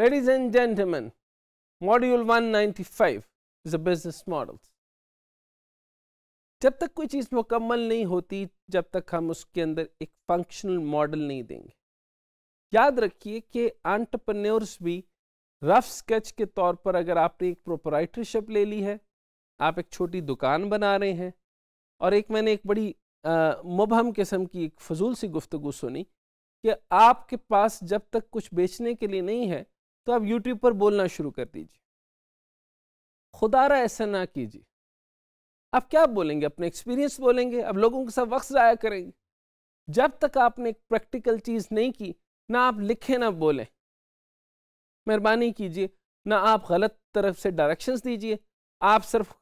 Ladies and gentlemen, module 195 is business models जब तक कोई चीज़ मुकम्मल नहीं होती जब तक हम उसके अंदर एक फंक्शनल मॉडल नहीं देंगे याद रखिए कि एंटरप्रेन्योर्स भी रफ स्केच के तौर पर अगर आपने एक प्रोपराइटरशिप ले ली है आप एक छोटी दुकान बना रहे हैं और एक मैंने एक बड़ी मुबहम किस्म की एक फजूल सी गुफ्तु सुनी कि आपके पास जब तक कुछ बेचने के लिए नहीं है तो आप यूट्यूब पर बोलना शुरू कर दीजिए खुदारा ऐसा ना कीजिए आप क्या बोलेंगे अपने एक्सपीरियंस बोलेंगे अब लोगों के साथ वक्त ज़ाया करेंगे जब तक आपने एक प्रैक्टिकल चीज़ नहीं की ना आप लिखें ना बोलें मेहरबानी कीजिए ना आप गलत तरफ से डायरेक्शंस दीजिए आप सिर्फ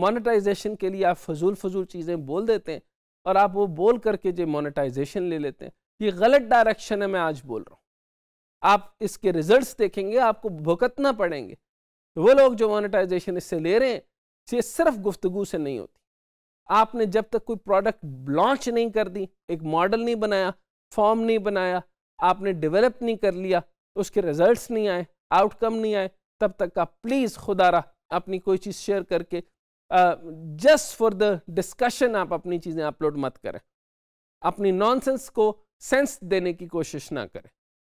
मोनेटाइजेशन के लिए आप फजूल फजूल चीज़ें बोल देते हैं और आप वो बोल करके जो मोनेटाइजेशन ले लेते हैं ये गलत डायरेक्शन है मैं आज बोल रहा हूँ आप इसके रिजल्ट्स देखेंगे आपको भुगतना पड़ेंगे तो वो लोग जो मोनेटाइजेशन इससे ले रहे हैं ये सिर्फ गुफ्तगु से नहीं होती आपने जब तक कोई प्रोडक्ट लॉन्च नहीं कर दी एक मॉडल नहीं बनाया फॉर्म नहीं बनाया आपने डेवलप नहीं कर लिया उसके रिजल्ट्स नहीं आए आउटकम नहीं आए तब तक आप प्लीज़ खुदारा अपनी कोई चीज़ शेयर करके जस्ट फॉर द डिस्कशन आप अपनी चीज़ें अपलोड मत करें अपनी नॉनसेंस को सेंस देने की कोशिश ना करें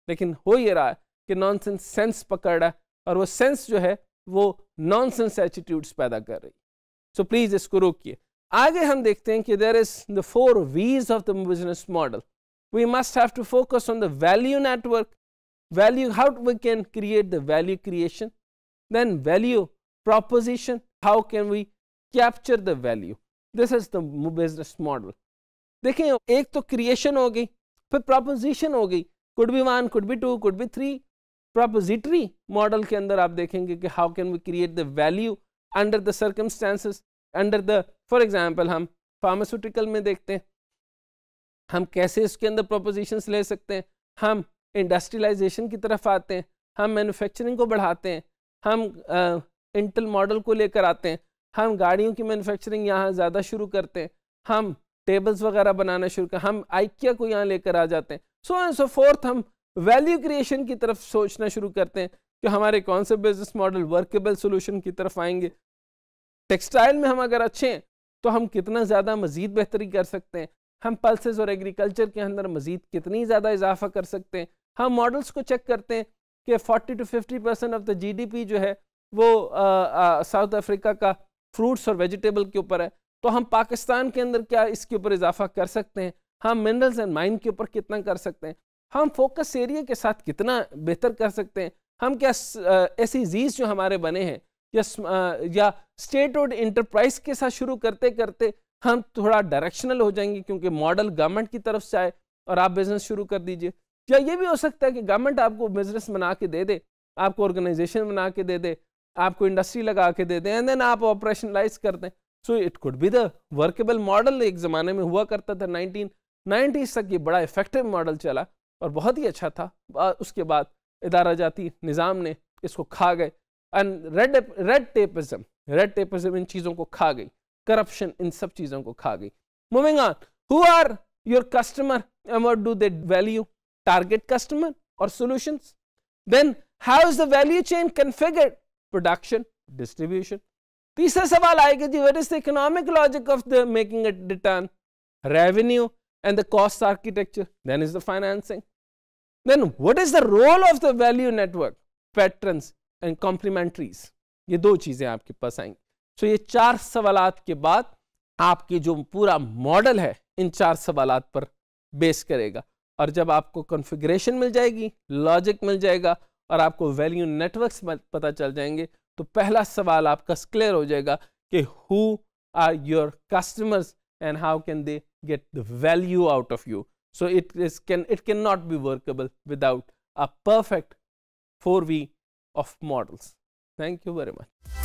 लेकिन हो ये रहा है कि नॉन सेंस पकड़ रहा है और वो सेंस जो है वो नॉन सेंस एटीट्यूड्स पैदा कर रही सो so प्लीज़ इसको रोकिए आगे हम देखते हैं कि there is the four ways of the business model we must have to focus on the value network value how we can create the value creation then value proposition how can we capture the value this is the business model देखें एक तो creation हो गई फिर proposition हो गई could be one could be two could be three proprietary model के अंदर आप देखेंगे कि how can we create the value under the circumstances under the for example हम फार्मास्यूटिकल में देखते हैं हम कैसे इसके अंदर प्रोपोजिशंस ले सकते हैं हम इंडस्ट्रियलाइजेशन की तरफ आते हैं हम मैन्युफैक्चरिंग को बढ़ाते हैं हम इंटल मॉडल को लेकर आते हैं हम गाड़ियों की मैन्युफैक्चरिंग यहाँ ज़्यादा शुरू करते हैं हम टेबल्स वगैरह बनाना शुरू कर हम आइकिया को यहाँ लेकर आ जाते हैं सो एंड सो फोर्थ हम वैल्यू क्रिएशन की तरफ सोचना शुरू करते हैं कि हमारे कौन से बिजनेस मॉडल वर्केबल सोल्यूशन की तरफ आएंगे टेक्सटाइल में हम अगर अच्छे हैं तो हम कितना ज़्यादा मज़ीद बेहतरी कर सकते हैं हम पल्सेस और एग्रीकल्चर के अंदर मज़ीद कितनी ज़्यादा इजाफा कर सकते हैं हम मॉडल्स को चेक करते हैं कि 40 to 50 percent of the GDP जो है वो साउथ अफ्रीका का फ्रूट्स और वेजिटेबल के ऊपर है तो हम पाकिस्तान के अंदर क्या इसके ऊपर इजाफा कर सकते हैं हम मिनरल्स एंड माइन के ऊपर कितना कर सकते हैं हम फोकस एरिया के साथ कितना बेहतर कर सकते हैं हम क्या ऐसी जीज e जो हमारे बने हैं या या स्टेट और इंटरप्राइज के साथ शुरू करते करते हम थोड़ा डायरेक्शनल हो जाएंगे क्योंकि मॉडल गवर्नमेंट की तरफ से आए और आप बिजनेस शुरू कर दीजिए या ये भी हो सकता है कि गवर्नमेंट आपको बिजनेस बना के दे दे आपको ऑर्गेनाइजेशन बना के दे दे आपको इंडस्ट्री लगा के दे दें एंड देन आप ऑपरेशनलाइज कर दें so it could be the workable model एक ज़माने में हुआ करता था नाइनटीन नाइन्टीज़ तक ये बड़ा इफ़ेक्टिव मॉडल चला और बहुत ही अच्छा था उसके बाद इदारा जाती निज़ाम ने इसको खा गए and red red tapism red tapism इन चीज़ों को खा गई करप्शन इन सब चीज़ों को खा गई moving on who are your customer and what do they value target customer और solutions then how is the value chain configured production distribution तीसरा सवाल आएगा जी what is the economic logic of the making return revenue and the cost architecture, then is the financing. Then what is the role of the value network, patrons and complementaries? ये दो चीजें आपके पास आएंगी सो so, ये चार सवालात के बाद आपकी जो पूरा मॉडल है इन चार सवालात पर बेस करेगा और जब आपको कॉन्फ़िगरेशन मिल जाएगी लॉजिक मिल जाएगा और आपको वैल्यू नेटवर्क्स पता चल जाएंगे तो पहला सवाल आपका क्लियर हो जाएगा कि who are your customers and how can they get the value out of you. So, it is can it cannot be workable without a perfect 4V of models. Thank you very much.